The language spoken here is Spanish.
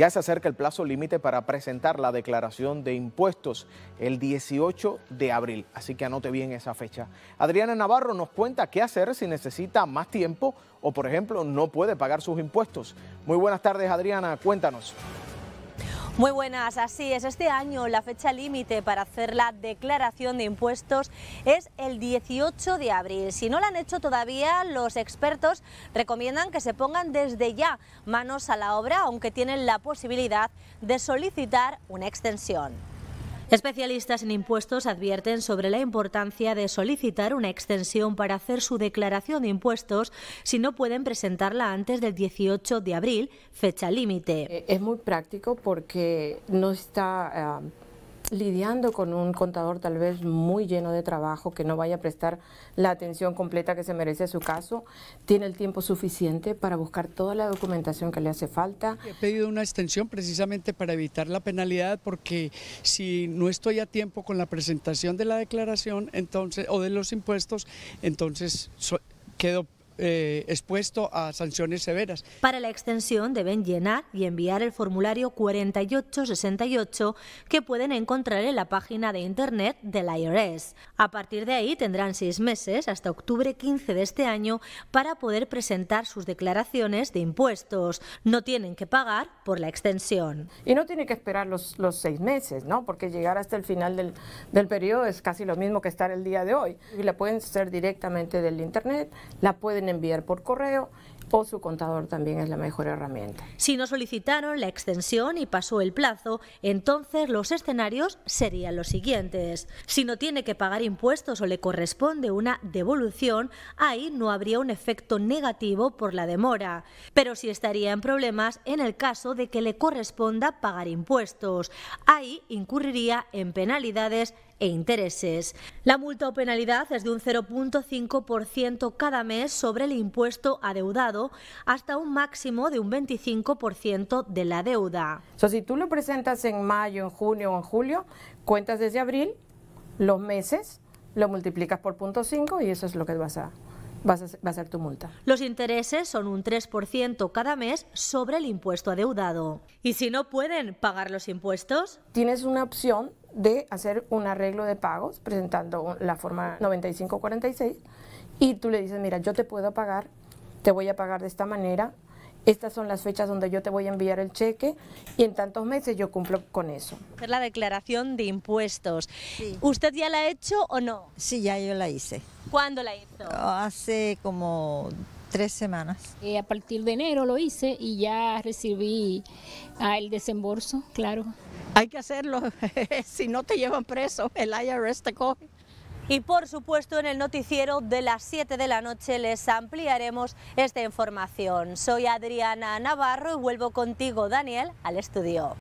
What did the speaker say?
Ya se acerca el plazo límite para presentar la declaración de impuestos el 18 de abril, así que anote bien esa fecha. Adriana Navarro nos cuenta qué hacer si necesita más tiempo o, por ejemplo, no puede pagar sus impuestos. Muy buenas tardes, Adriana, cuéntanos. Muy buenas, así es. Este año la fecha límite para hacer la declaración de impuestos es el 18 de abril. Si no la han hecho todavía, los expertos recomiendan que se pongan desde ya manos a la obra, aunque tienen la posibilidad de solicitar una extensión. Especialistas en impuestos advierten sobre la importancia de solicitar una extensión para hacer su declaración de impuestos si no pueden presentarla antes del 18 de abril, fecha límite. Eh, es muy práctico porque no está... Ah, lidiando con un contador tal vez muy lleno de trabajo, que no vaya a prestar la atención completa que se merece a su caso, tiene el tiempo suficiente para buscar toda la documentación que le hace falta. He pedido una extensión precisamente para evitar la penalidad, porque si no estoy a tiempo con la presentación de la declaración entonces o de los impuestos, entonces quedo eh, expuesto a sanciones severas. Para la extensión deben llenar y enviar el formulario 4868 que pueden encontrar en la página de internet del IRS. A partir de ahí tendrán seis meses, hasta octubre 15 de este año, para poder presentar sus declaraciones de impuestos. No tienen que pagar por la extensión. Y no tiene que esperar los, los seis meses, ¿no? Porque llegar hasta el final del, del periodo es casi lo mismo que estar el día de hoy. Y la pueden hacer directamente del internet, la pueden enviar por correo o su contador también es la mejor herramienta. Si no solicitaron la extensión y pasó el plazo, entonces los escenarios serían los siguientes. Si no tiene que pagar impuestos o le corresponde una devolución, ahí no habría un efecto negativo por la demora, pero si estaría en problemas en el caso de que le corresponda pagar impuestos. Ahí incurriría en penalidades e intereses. La multa o penalidad es de un 0.5% cada mes sobre el impuesto adeudado hasta un máximo de un 25% de la deuda. so si tú lo presentas en mayo, en junio o en julio, cuentas desde abril los meses, lo multiplicas por 0.5 y eso es lo que vas a a, va a ser tu multa. Los intereses son un 3% cada mes sobre el impuesto adeudado. ¿Y si no pueden pagar los impuestos? Tienes una opción de hacer un arreglo de pagos presentando la forma 9546 y tú le dices, mira, yo te puedo pagar, te voy a pagar de esta manera, estas son las fechas donde yo te voy a enviar el cheque y en tantos meses yo cumplo con eso. Es la declaración de impuestos. ¿Usted ya la ha hecho o no? Sí, ya yo la hice. ¿Cuándo la hizo? Hace como Tres semanas. Eh, a partir de enero lo hice y ya recibí ah, el desembolso, claro. Hay que hacerlo, si no te llevan preso, el IRS te coge. Y por supuesto en el noticiero de las 7 de la noche les ampliaremos esta información. Soy Adriana Navarro y vuelvo contigo, Daniel, al estudio.